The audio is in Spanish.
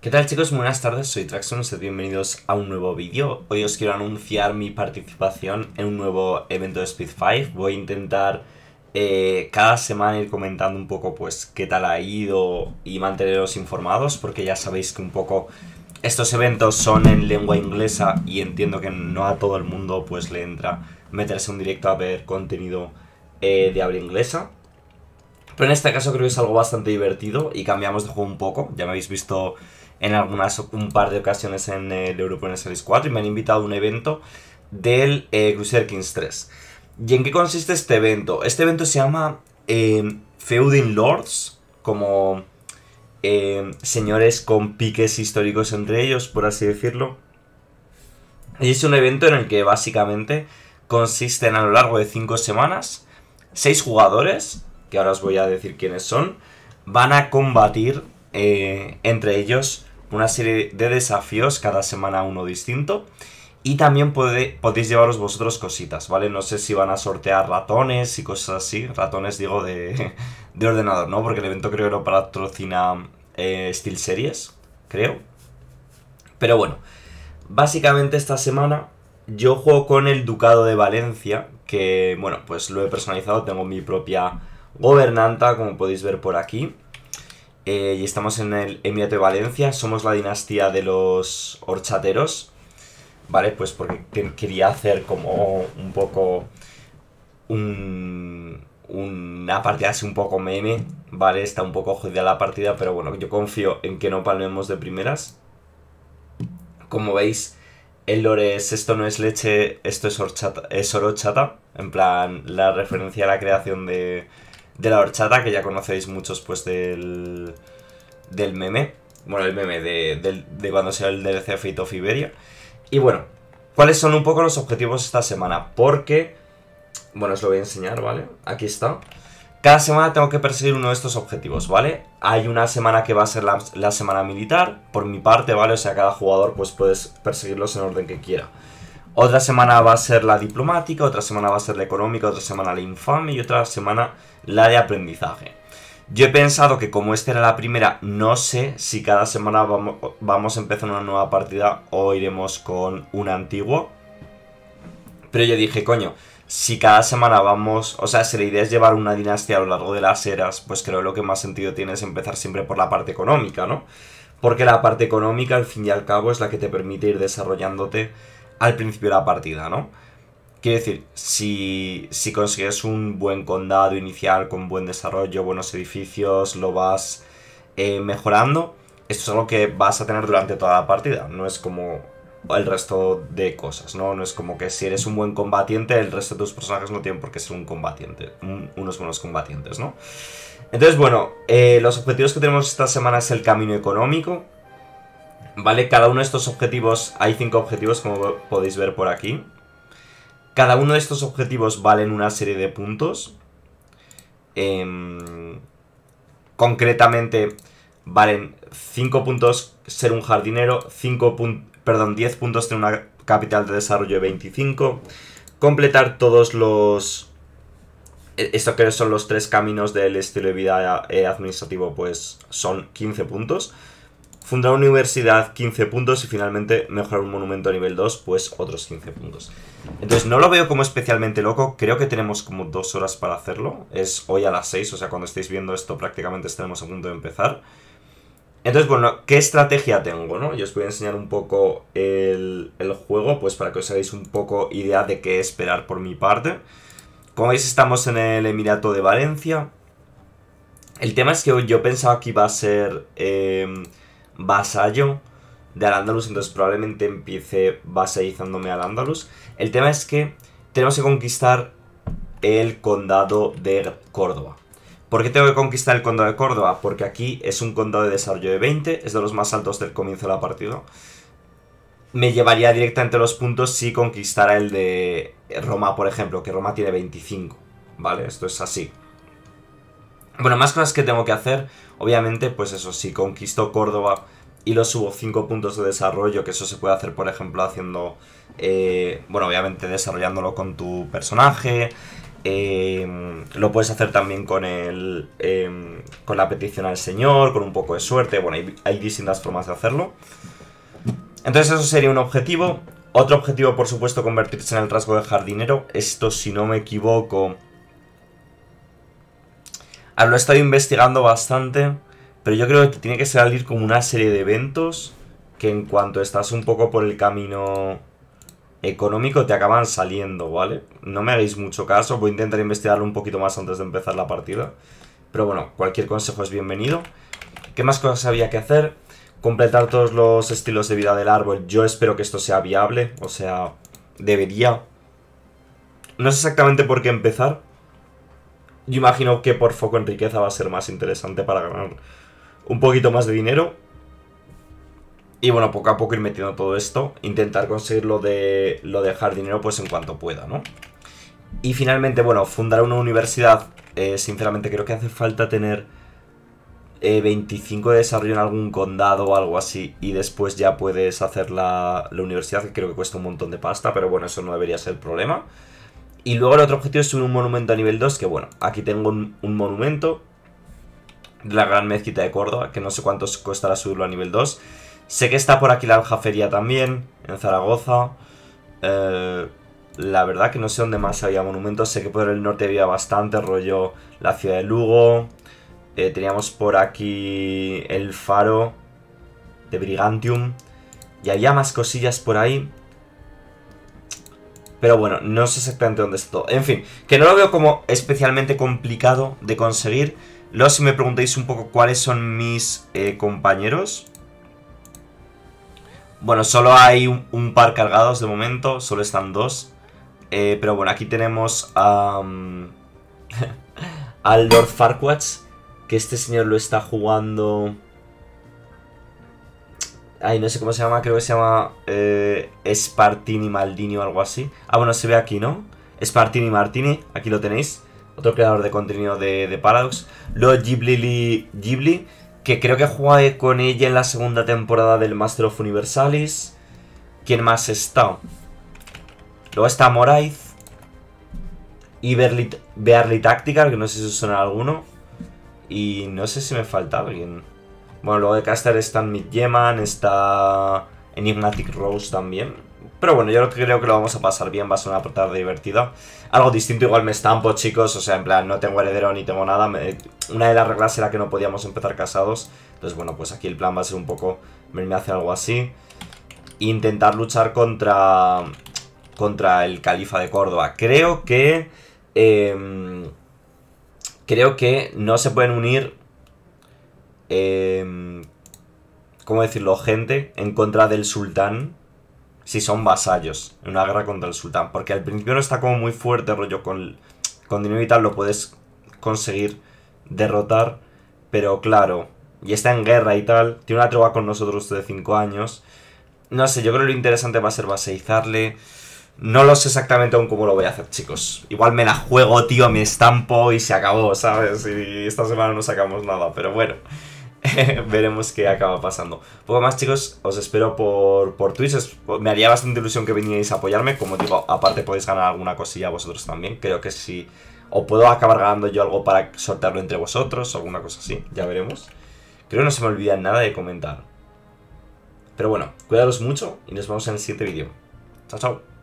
¿Qué tal chicos? Buenas tardes, soy Traxon, sed bienvenidos a un nuevo vídeo. Hoy os quiero anunciar mi participación en un nuevo evento de Speed 5. Voy a intentar eh, cada semana ir comentando un poco pues qué tal ha ido y manteneros informados porque ya sabéis que un poco estos eventos son en lengua inglesa y entiendo que no a todo el mundo pues le entra meterse un directo a ver contenido eh, de habla inglesa. Pero en este caso creo que es algo bastante divertido y cambiamos de juego un poco. Ya me habéis visto en algunas un par de ocasiones en el European Series 4 y me han invitado a un evento del eh, Kings 3. ¿Y en qué consiste este evento? Este evento se llama eh, Feuding Lords, como eh, señores con piques históricos entre ellos, por así decirlo. Y es un evento en el que básicamente consisten a lo largo de 5 semanas 6 jugadores, que ahora os voy a decir quiénes son, van a combatir eh, entre ellos una serie de desafíos, cada semana uno distinto. Y también podéis llevaros vosotros cositas, ¿vale? No sé si van a sortear ratones y cosas así, ratones digo de, ordenador, ¿no? Porque el evento creo que lo patrocina eh, Steel Series, creo. Pero bueno, básicamente esta semana yo juego con el Ducado de Valencia, que bueno, pues lo he personalizado, tengo mi propia gobernanta, como podéis ver por aquí. Eh, y estamos en el Emirato de Valencia, somos la dinastía de los horchateros, ¿vale? Pues porque quería hacer como un poco un, una partida así un poco meme, ¿vale? Está un poco jodida la partida, pero bueno, yo confío en que no palmemos de primeras. Como veis, el lore es esto no es leche, esto es horchata, es oro en plan la referencia a la creación de de la horchata, que ya conocéis muchos pues del, del meme. Bueno, el meme de, de, cuando sea el DLC Fate of Iberia. Y bueno, ¿cuáles son un poco los objetivos esta semana? Porque, bueno, os lo voy a enseñar, ¿vale? Aquí está. Cada semana tengo que perseguir uno de estos objetivos, ¿vale? Hay una semana que va a ser la, la semana militar, por mi parte, ¿vale? O sea, cada jugador pues puedes perseguirlos en orden que quiera. Otra semana va a ser la diplomática, otra semana va a ser la económica, otra semana la infame y otra semana la de aprendizaje. Yo he pensado que como esta era la primera, no sé si cada semana vamos, a empezar una nueva partida o iremos con un antiguo. Pero yo dije, coño, si cada semana vamos, o sea, si la idea es llevar una dinastía a lo largo de las eras, pues creo que lo que más sentido tiene es empezar siempre por la parte económica, ¿no? Porque la parte económica, al fin y al cabo, es la que te permite ir desarrollándote al principio de la partida, ¿no? Quiero decir, si, consigues un buen condado inicial con buen desarrollo, buenos edificios, lo vas eh, mejorando, esto es algo que vas a tener durante toda la partida, no es como el resto de cosas, ¿no? No es como que si eres un buen combatiente, el resto de tus personajes no tienen por qué ser un combatiente, unos buenos combatientes, ¿no? Entonces, bueno, eh, los objetivos que tenemos esta semana es el camino económico, ¿Vale? Cada uno de estos objetivos, hay cinco objetivos como podéis ver por aquí. Cada uno de estos objetivos valen una serie de puntos. Em, concretamente valen 5 puntos ser un jardinero, 5 perdón, 10 puntos tener una capital de desarrollo de 25, completar todos los... E-, esto que son los tres caminos del estilo de vida eh, administrativo, pues son 15 puntos. Fundar una universidad, 15 puntos, y finalmente mejorar un monumento a nivel 2, pues otros 15 puntos. Entonces no lo veo como especialmente loco, creo que tenemos como dos horas para hacerlo. Es hoy a las 6, o sea, cuando estéis viendo esto prácticamente estaremos a punto de empezar. Entonces, bueno, ¿qué estrategia tengo, no? Yo os voy a enseñar un poco el, el juego, pues para que os hagáis un poco idea de qué esperar por mi parte. Como veis, estamos en el Emirato de Valencia. El tema es que yo pensaba que iba a ser... Eh, vasallo de al entonces probablemente empiece vasallizándome al andalus El tema es que tenemos que conquistar el condado de Córdoba. ¿Por qué tengo que conquistar el condado de Córdoba? Porque aquí es un condado de desarrollo de 20, es de los más altos del comienzo de la partida. Me llevaría directamente los puntos si conquistara el de Roma, por ejemplo, que Roma tiene 25. ¿Vale? Esto es así. Bueno, más cosas que tengo que hacer. Obviamente, pues eso, si conquisto Córdoba y los subo 5 puntos de desarrollo, que eso se puede hacer, por ejemplo, haciendo, eh, bueno, obviamente desarrollándolo con tu personaje. Eh, lo puedes hacer también con el em, con la petición al señor, con un poco de suerte. Bueno, hay, hay distintas formas de hacerlo. Entonces eso sería un objetivo. Otro objetivo, por supuesto, convertirse en el rasgo de jardinero. Esto, si no me equivoco... Lo estoy investigando bastante. Pero yo creo que tiene que salir como una serie de eventos que en cuanto estás un poco por el camino económico te acaban saliendo, ¿vale? No me hagáis mucho caso, voy a intentar investigarlo un poquito más antes de empezar la partida. Pero bueno, cualquier consejo es bienvenido. ¿Qué más cosas había que hacer? Completar todos los estilos de vida del árbol. Yo espero que esto sea viable, o sea, debería. No sé exactamente por qué empezar. Yo imagino que por foco en riqueza va a ser más interesante para ganar un poquito más de dinero. Y bueno, poco a poco ir metiendo todo esto. Intentar conseguir lo de, lo dejar dinero pues en cuanto pueda, ¿no? Y finalmente, bueno, fundar una universidad. Eh, sinceramente creo que hace falta tener 25 eh, de desarrollo en algún condado o algo así. Y después ya puedes hacer la, universidad, que creo que cuesta un montón de pasta. Pero bueno, eso no debería ser el problema. Y luego el otro objetivo es un monumento a nivel 2, que bueno, aquí tengo un monumento la Gran Mezquita de Córdoba, que no sé cuánto costará subirlo a nivel 2. Sé que está por aquí la aljafería también, en Zaragoza. Eh, la verdad que no sé dónde más había monumentos. Sé que por el norte había bastante, rollo la ciudad de Lugo. Eh, teníamos por aquí el faro de Brigantium. Y había más cosillas por ahí. Pero bueno, no sé exactamente dónde está todo. En fin, que no lo veo como especialmente complicado de conseguir. Luego si me preguntáis un poco cuáles son mis eh, compañeros. Bueno, solo hay un, par cargados de momento, solo están dos. Eh, pero bueno, aquí tenemos a... Mm, al Lord Farquatch, que este señor lo está jugando... Ay, no sé cómo se llama, creo que se llama eh, Spartini Maldini o algo así. Ah, bueno, se ve aquí, ¿no? Spartini Martini, aquí lo tenéis otro creador de contenido de, Paradox, luego Ghibli, Ghibli, que creo que jugué con ella en la segunda temporada del Master of Universalis. ¿Quién más está? Luego está Moraiz y Bearly Tactical, que no sé si suena alguno. Y no sé si me falta alguien. Bueno, luego de Caster están Midgeman, está Enigmatic Rose también. Pero bueno, yo creo que lo vamos a pasar bien, va a ser una portada divertida. Algo distinto, igual me estampo, chicos, o sea, en plan, no tengo heredero ni tengo nada. una de las reglas era que no podíamos empezar casados. Entonces, bueno, pues aquí el plan va a ser un poco me a hacer algo así. Intentar luchar contra, contra el califa de Córdoba. Creo que... Em, creo que no se pueden unir... Em, ¿Cómo decirlo? Gente en contra del sultán si son vasallos en una guerra contra el sultán. Porque al principio no está como muy fuerte, rollo, con, con dinero y tal lo puedes conseguir derrotar. Pero claro, y está en guerra y tal, tiene una trova con nosotros de 5 años. No sé, yo creo que lo interesante va a ser vaseizarle. No lo sé exactamente aún cómo lo voy a hacer, chicos. Igual me la juego, tío, me estampo y se acabó, ¿sabes? Y esta semana no sacamos nada, pero bueno. veremos qué acaba pasando. Poco más, chicos, os espero por, por Twitch. me haría bastante ilusión que vinierais a apoyarme. Como digo, aparte podéis ganar alguna cosilla vosotros también. Creo que sí. O puedo acabar ganando yo algo para sortearlo entre vosotros o alguna cosa así. Ya veremos. Creo que no se me olvida nada de comentar. Pero bueno, cuidaros mucho y nos vemos en el siguiente vídeo. Chao, chao.